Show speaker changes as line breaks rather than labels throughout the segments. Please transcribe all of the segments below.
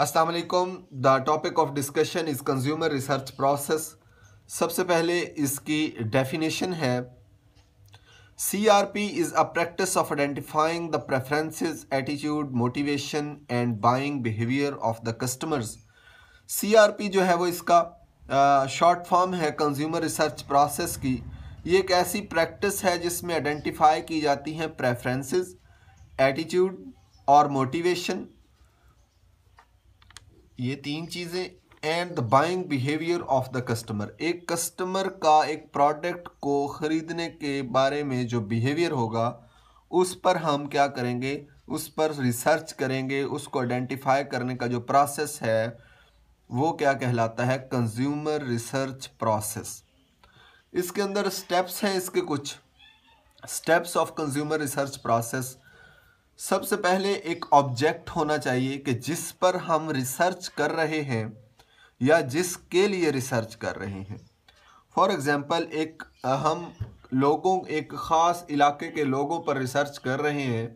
अस्सलाम the topic of discussion is consumer research process सबसे पहले इसकी डेफिनेशन है C R P is a practice of identifying the preferences attitude motivation and buying behaviour of the customers C R P जो है वो इसका short form है consumer research process की ये एक ऐसी प्रैक्टिस है जिसमें आइडेंटिफाई की जाती हैं प्रेफरेंसेस एटीट्यूड और मोटिवेशन ये तीन चीज़ें and the buying behaviour of the customer एक कस्टमर का एक प्रोडक्ट को ख़रीदने के बारे में जो बिहेवियर होगा उस पर हम क्या करेंगे उस पर रिसर्च करेंगे उसको आइडेंटिफाई करने का जो प्रोसेस है वो क्या कहलाता है कंज्यूमर रिसर्च प्रोसेस इसके अंदर स्टेप्स हैं इसके कुछ steps of consumer research process सबसे पहले एक ऑब्जेक्ट होना चाहिए कि जिस पर हम रिसर्च कर रहे हैं या जिसके लिए रिसर्च कर रहे हैं फॉर एग्ज़ाम्पल एक हम लोगों एक ख़ास इलाके के लोगों पर रिसर्च कर रहे हैं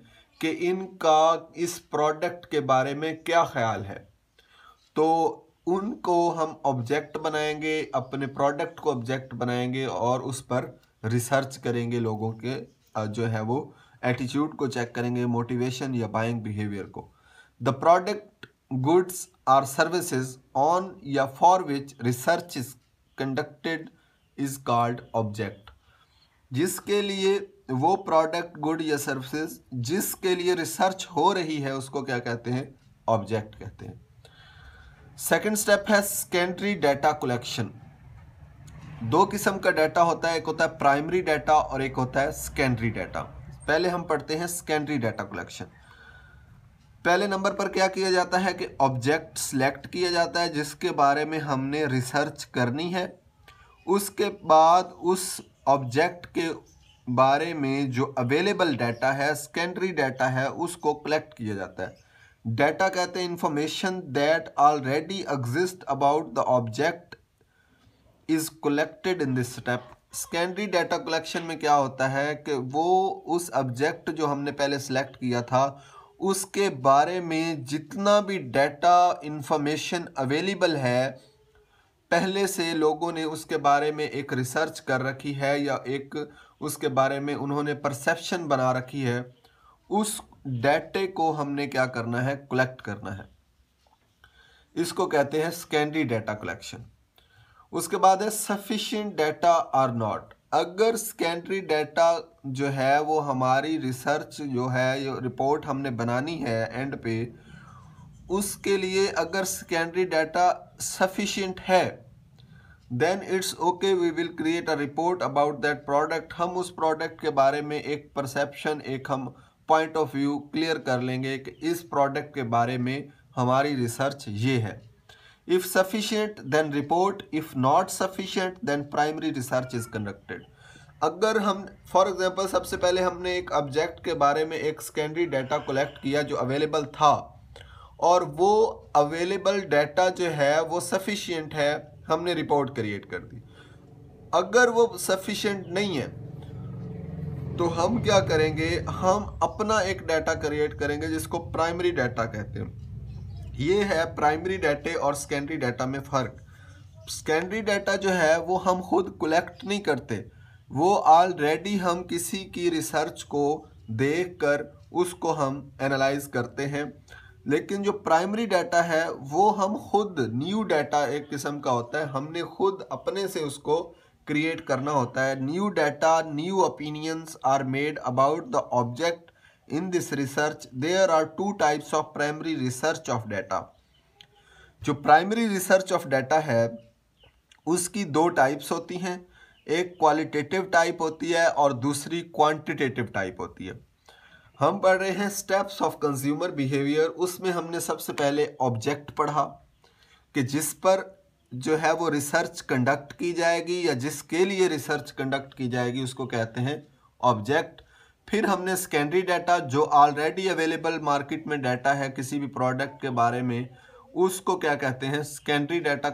कि इनका इस प्रोडक्ट के बारे में क्या ख्याल है तो उनको हम ऑब्जेक्ट बनाएंगे अपने प्रोडक्ट को ऑब्जेक्ट बनाएंगे और उस पर रिसर्च करेंगे लोगों के जो है वो एटीट्यूड को चेक करेंगे मोटिवेशन या बाइंग बिहेवियर को the product goods or services on या for which research is conducted is called object जिसके लिए वो प्रोडक्ट गुड या सर्विसेज जिसके लिए रिसर्च हो रही है उसको क्या कहते हैं ऑब्जेक्ट कहते हैं सेकेंड स्टेप है सेकेंडरी डाटा कलेक्शन दो किस्म का डाटा होता है एक होता है प्राइमरी डाटा और एक होता है सेकेंडरी डाटा पहले हम पढ़ते हैं सेकेंडरी डाटा कलेक्शन पहले नंबर पर क्या किया जाता है कि ऑब्जेक्ट सेलेक्ट किया जाता है जिसके बारे में हमने रिसर्च करनी है उसके बाद उस ऑब्जेक्ट के बारे में जो अवेलेबल डाटा है सेकेंडरी डाटा है उसको कलेक्ट किया जाता है डाटा कहते हैं information that already exist about the object is collected in this step secondary data collection में क्या होता है कि वो उस ऑब्जेक्ट जो हमने पहले सेलेक्ट किया था उसके बारे में जितना भी डाटा इंफॉर्मेशन अवेलेबल है पहले से लोगों ने उसके बारे में एक रिसर्च कर रखी है या एक उसके बारे में उन्होंने परसेप्शन बना रखी है उस डेटे को हमने क्या करना है कलेक्ट करना है इसको कहते हैं सेकेंडरी डाटा कलेक्शन उसके बाद है सफिशेंट डाटा आर नॉट अगर सेकेंडरी डाटा जो है वो हमारी रिसर्च जो है जो रिपोर्ट हमने बनानी है एंड पे उसके लिए अगर सेकेंडरी डाटा सफिशेंट है then it's okay we will create a report about that product हम उस प्रोडक्ट के बारे में एक परसेप्शन एक हम पॉइंट ऑफ व्यू क्लियर कर लेंगे कि इस प्रोडक्ट के बारे में हमारी रिसर्च ये है If sufficient, then report. If not sufficient, then primary research is conducted. अगर हम फॉर एग्जाम्पल सबसे पहले हमने एक ऑब्जेक्ट के बारे में एक सेकेंडरी डाटा कलेक्ट किया जो अवेलेबल था और वो अवेलेबल डाटा जो है वो सफिशियंट है हमने रिपोर्ट क्रिएट कर दी अगर वो सफिशियंट नहीं है तो हम क्या करेंगे हम अपना एक डाटा क्रिएट करेंगे जिसको प्राइमरी डाटा कहते हैं ये है प्राइमरी डाटे और सेकेंडरी डाटा में फ़र्क सेकेंडरी डाटा जो है वो हम खुद कलेक्ट नहीं करते वो ऑलरेडी हम किसी की रिसर्च को देख कर उसको हम एनालाइज करते हैं लेकिन जो प्राइमरी डाटा है वो हम खुद न्यू डाटा एक किस्म का होता है हमने खुद अपने से उसको क्रिएट करना होता है new data new opinions are made about the object in this research there are two types of primary research of data जो प्राइमरी रिसर्च ऑफ डाटा है उसकी दो टाइप्स होती हैं एक क्वालिटेटिव टाइप होती है और दूसरी quantitative टाइप होती है हम पढ़ रहे हैं स्टेप्स ऑफ कंज्यूमर बिहेवियर उसमें हमने सबसे पहले ऑब्जेक्ट पढ़ा कि जिस पर जो है वो रिसर्च कंडक्ट की जाएगी या जिसके लिए रिसर्च कंडक्ट की जाएगी उसको कहते हैं ऑब्जेक्ट फिर हमने सेकेंडरी डाटा जो ऑलरेडी अवेलेबल मार्केट में डाटा है किसी भी प्रोडक्ट के बारे में उसको क्या कहते हैं सेकेंडरी डाटा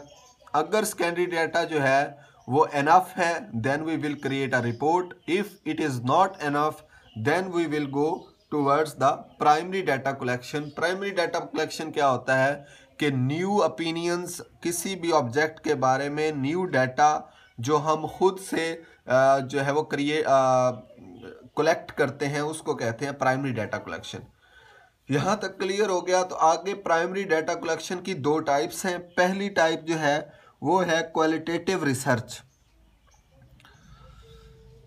अगर सेकेंडरी डाटा जो है वो एनफ है then we will create a report if it is not enough then we will go towards the primary data collection primary data collection क्या होता है कि न्यू ओपिनियंस किसी भी ऑब्जेक्ट के बारे में न्यू डाटा जो हम खुद से जो है वो क्रिए कलेक्ट करते हैं उसको कहते हैं प्राइमरी डाटा कलेक्शन यहाँ तक क्लियर हो गया तो आगे प्राइमरी डाटा कलेक्शन की दो टाइप्स हैं पहली टाइप जो है वो है qualitative research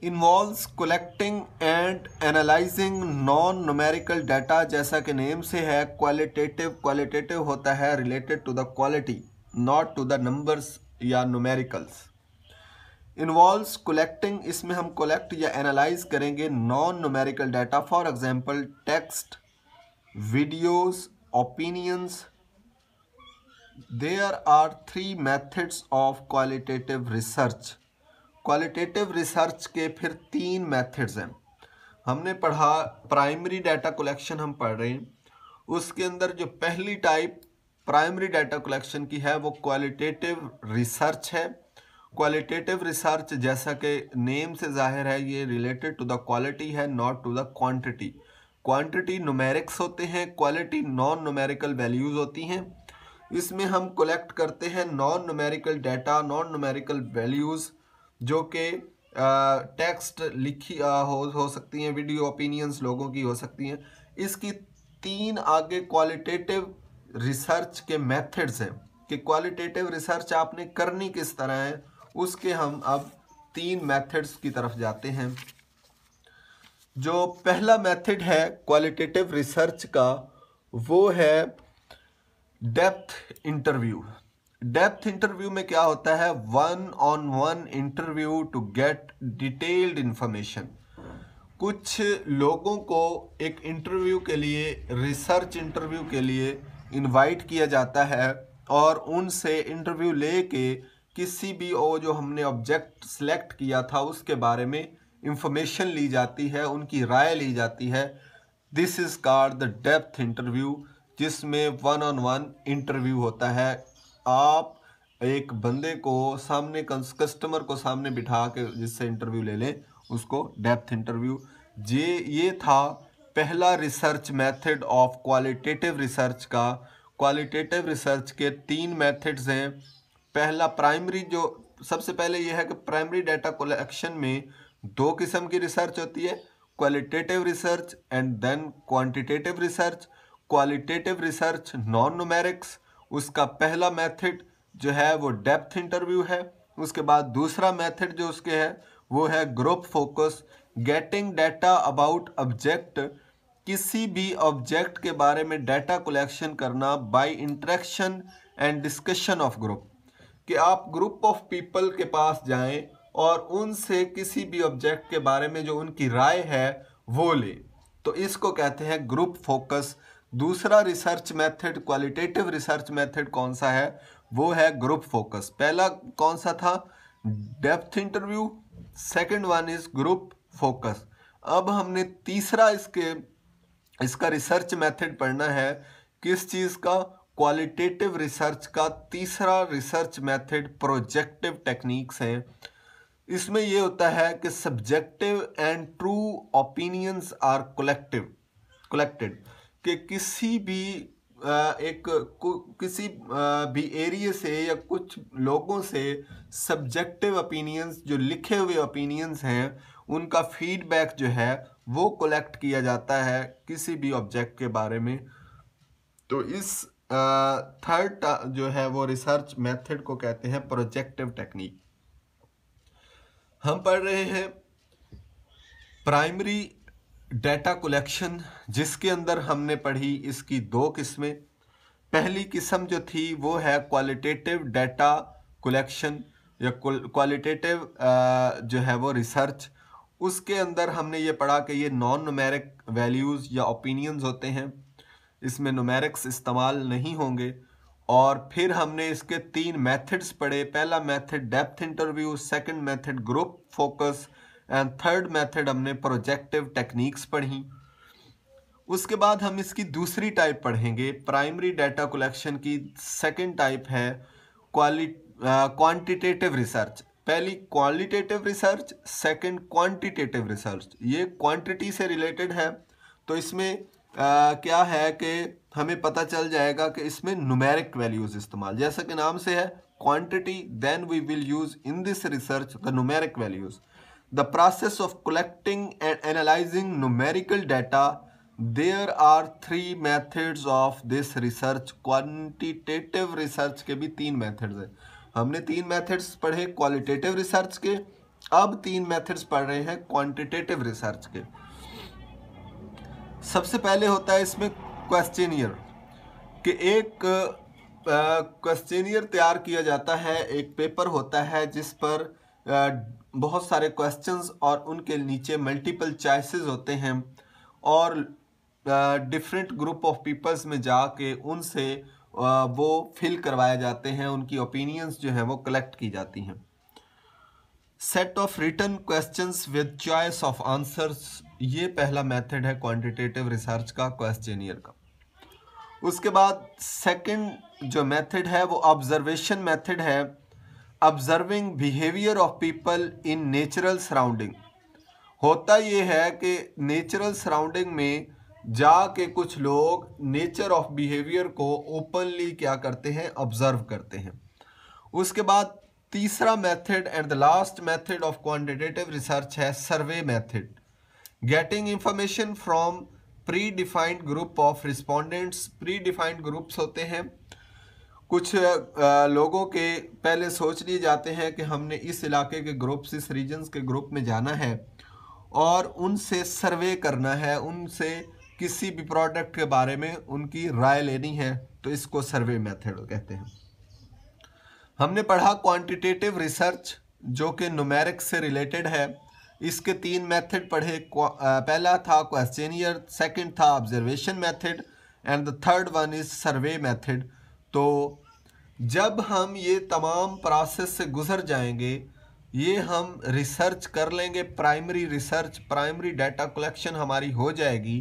involves collecting and analysing non numerical data जैसा कि नेम से है क्वालिटेटिव क्वालिटेटिव होता है related to the quality not to the numbers या नोमेरिकल्स इन्वॉल्व कलेक्टिंग इसमें हम कलेक्ट या एनालाइज करेंगे non numerical data for example text videos opinions there are three methods of qualitative research qualitative research के फिर तीन मेथड्स हैं हमने पढ़ा प्राइमरी डाटा कलेक्शन हम पढ़ रहे हैं उसके अंदर जो पहली टाइप प्राइमरी डाटा कलेक्शन की है वो क्वालिटेटिव रिसर्च है क्वालिटेटिव रिसर्च जैसा कि नेम से जाहिर है ये रिलेटेड टू द क्वालिटी है not to the quantity quantity numerics होते हैं क्वालिटी नॉन नुमेरिकल वैल्यूज़ होती हैं इसमें हम कलेक्ट करते हैं non numerical data non numerical values जो कि टेक्स्ट लिखी आ, हो हो सकती हैं वीडियो ओपिनियंस लोगों की हो सकती हैं इसकी तीन आगे क्वालिटेटिव रिसर्च के मेथड्स हैं कि क्वालिटेटिव रिसर्च आपने करनी किस तरह है उसके हम अब तीन मेथड्स की तरफ जाते हैं जो पहला मेथड है क्वालिटेटिव रिसर्च का वो है डेप्थ इंटरव्यू डेप्थ इंटरव्यू में क्या होता है one on one interview to get detailed information कुछ लोगों को एक इंटरव्यू के लिए रिसर्च इंटरव्यू के लिए इनवाइट किया जाता है और उनसे इंटरव्यू ले के किसी भी ओ जो हमने ऑब्जेक्ट सेलेक्ट किया था उसके बारे में इंफॉर्मेशन ली जाती है उनकी राय ली जाती है this is called the depth interview जिसमें वन ऑन वन इंटरव्यू होता है आप एक बंदे को सामने कस्टमर को सामने बिठा के जिससे इंटरव्यू ले लें उसको डेप्थ इंटरव्यू जे ये था पहला research method of qualitative research का क्वालिटेटिव रिसर्च के तीन मेथड्स हैं पहला प्राइमरी जो सबसे पहले यह है कि प्राइमरी डाटा कलेक्शन में दो किस्म की रिसर्च होती है qualitative research and then quantitative research qualitative research non numerics उसका पहला मेथड जो है वो डेप्थ इंटरव्यू है उसके बाद दूसरा मेथड जो उसके है वो है group focus getting data about object किसी भी ऑब्जेक्ट के बारे में डाटा कलेक्शन करना by interaction and discussion of group कि आप ग्रुप ऑफ पीपल के पास जाएं और उनसे किसी भी ऑब्जेक्ट के बारे में जो उनकी राय है वो लें तो इसको कहते हैं ग्रुप फोकस दूसरा research method qualitative research method कौन सा है वो है ग्रुप फोकस पहला कौन सा था depth interview second one is group focus अब हमने तीसरा इसके इसका रिसर्च मेथड पढ़ना है किस चीज़ का क्वालिटेटिव रिसर्च का तीसरा रिसर्च मेथड प्रोजेक्टिव टेक्निक्स हैं इसमें यह होता है कि subjective and true opinions are collective collected कि किसी भी एक किसी भी एरिए से या कुछ लोगों से सब्जेक्टिव ओपिनियंस जो लिखे हुए ओपिनियंस हैं उनका फीडबैक जो है वो कलेक्ट किया जाता है किसी भी ऑब्जेक्ट के बारे में तो इस थर्ड जो है वो रिसर्च मेथड को कहते हैं प्रोजेक्टिव टेक्निक हम पढ़ रहे हैं प्राइमरी डेटा कलेक्शन जिसके अंदर हमने पढ़ी इसकी दो किस्में पहली किस्म जो थी वो है क्वालिटेटिव डेटा कलेक्शन या क्वालिटेटिव जो है वो रिसर्च उसके अंदर हमने ये पढ़ा कि ये नॉन नुमेरिक वैल्यूज़ या ओपिनियंस होते हैं इसमें नोमेरिक्स इस्तेमाल नहीं होंगे और फिर हमने इसके तीन मेथड्स पढ़े पहला method depth interview second method group focus and third method हमने प्रोजेक्टिव टेक्निक्स पढ़ी उसके बाद हम इसकी दूसरी टाइप पढ़ेंगे प्राइमरी डाटा कलेक्शन की सेकंड टाइप है क्वांटिटेटिव रिसर्च पहली qualitative research second quantitative research ये क्वांटिटी से रिलेटेड है तो इसमें क्या है कि हमें पता चल जाएगा कि इसमें नुमेरिक वैल्यूज इस्तेमाल जैसा कि नाम से है quantity then we will use in this research the numeric values the process of collecting and analysing numerical data there are three methods of this research quantitative research के भी तीन मैथड्स हैं हमने तीन मैथड्स पढ़े क्वालिटेटिव रिसर्च के अब तीन मैथड्स पढ़ रहे हैं क्वान्टिटेटिव रिसर्च के सबसे पहले होता है इसमें क्वेश्चनियर कि एक क्वेश्चनियर तैयार किया जाता है एक पेपर होता है जिस पर आ, बहुत सारे क्वेश्चंस और उनके नीचे मल्टीपल चॉइसेस होते हैं और डिफरेंट ग्रुप ऑफ पीपल्स में जाके उनसे आ, वो फिल करवाए जाते हैं उनकी ओपिनियंस जो हैं वो कलेक्ट की जाती हैं set of written questions with choice of answers ये पहला मेथड है क्वांटिटेटिव रिसर्च का क्वेश्चनियर का उसके बाद सेकंड जो मेथड है वो ऑब्जर्वेशन मेथड है observing behaviour of people in natural surrounding होता ये है कि नेचुरल सराउंडिंग में जा के कुछ लोग नेचर ऑफ बिहेवियर को ओपनली क्या करते हैं ऑब्जर्व करते हैं उसके बाद तीसरा method and the last method of quantitative research है survey method getting from pre defined group of respondents pre defined groups होते हैं कुछ लोगों के पहले सोच लिए जाते हैं कि हमने इस इलाके के ग्रुप्स इस रीजन्स के ग्रुप में जाना है और उनसे सर्वे करना है उनसे किसी भी प्रोडक्ट के बारे में उनकी राय लेनी है तो इसको सर्वे मेथड कहते हैं हमने पढ़ा क्वांटिटेटिव रिसर्च जो कि नुमेरिक से रिलेटेड है इसके तीन मेथड पढ़े पहला था क्वेश्चनियर सेकंड था observation method and the third one is survey method तो जब हम ये तमाम प्रोसेस से गुज़र जाएंगे ये हम रिसर्च कर लेंगे primary research primary data collection हमारी हो जाएगी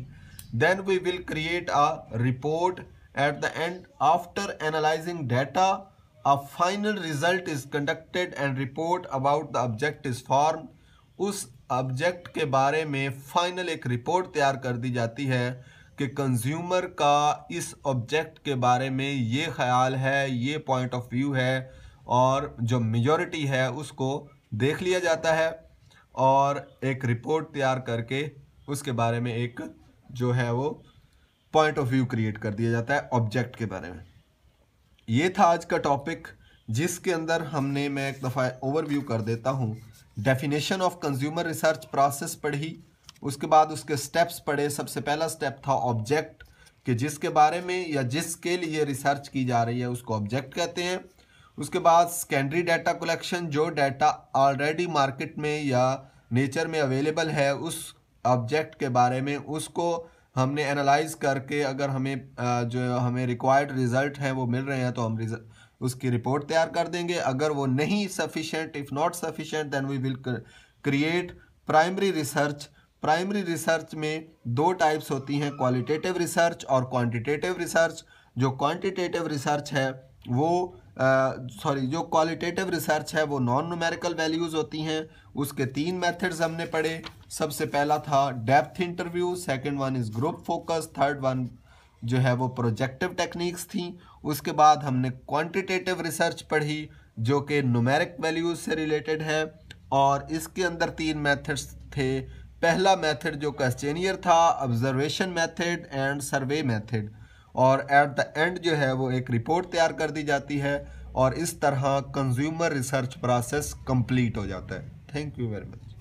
then we will create a report at the end after analysing data a final result is conducted and report about the object is form उस ऑब्जेक्ट के बारे में final एक report तैयार कर दी जाती है कि कंज्यूमर का इस ऑब्जेक्ट के बारे में ये ख्याल है ये पॉइंट ऑफ व्यू है और जो मेजॉरिटी है उसको देख लिया जाता है और एक रिपोर्ट तैयार करके उसके बारे में एक जो है वो पॉइंट ऑफ व्यू क्रिएट कर दिया जाता है ऑब्जेक्ट के बारे में ये था आज का टॉपिक जिसके अंदर हमने मैं एक दफ़ा ओवरव्यू कर देता हूँ definition of consumer research process पढ़ी उसके बाद उसके स्टेप्स पढ़े सबसे पहला स्टेप था ऑब्जेक्ट कि जिसके बारे में या जिसके लिए रिसर्च की जा रही है उसको ऑब्जेक्ट कहते हैं उसके बाद सेकेंडरी डाटा कलेक्शन जो डाटा ऑलरेडी मार्केट में या नेचर में अवेलेबल है उस ऑब्जेक्ट के बारे में उसको हमने एनालाइज करके अगर हमें जो हमें रिक्वायर्ड रिज़ल्ट हैं वो मिल रहे हैं तो हम उसकी रिपोर्ट तैयार कर देंगे अगर वो नहीं sufficient if not sufficient then we will create primary research primary research में दो टाइप्स होती हैं क्वालिटेटिव रिसर्च और क्वांटिटेटिव रिसर्च जो क्वांटिटेटिव रिसर्च है वो सॉरी जो क्वालिटेटिव रिसर्च है वो नॉन न्यूमेरिकल वैल्यूज़ होती हैं उसके तीन मेथड्स हमने पढ़े सबसे पहला था depth interview second one is group focus third one जो है वो प्रोजेक्टिव टेक्निक्स थी उसके बाद हमने क्वांटिटेटिव रिसर्च पढ़ी जो कि नुमेरिक वैल्यूज़ से रिलेटेड है और इसके अंदर तीन मैथड्स थे पहला मैथड जो क्वेश्चनियर था observation method and survey method और एट द एंड जो है वो एक रिपोर्ट तैयार कर दी जाती है और इस तरह कंज्यूमर रिसर्च प्रोसेस कंप्लीट हो जाता है थैंक यू वेरी मच